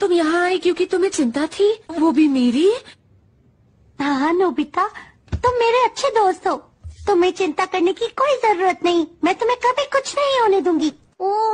तुम यहाँ आई क्योंकि तुम्हें चिंता थी वो भी मेरी हाँ, हाँ नोबिता तुम मेरे अच्छे दोस्त हो तुम्हें चिंता करने की कोई जरूरत नहीं मैं तुम्हें कभी कुछ नहीं होने दूंगी ओ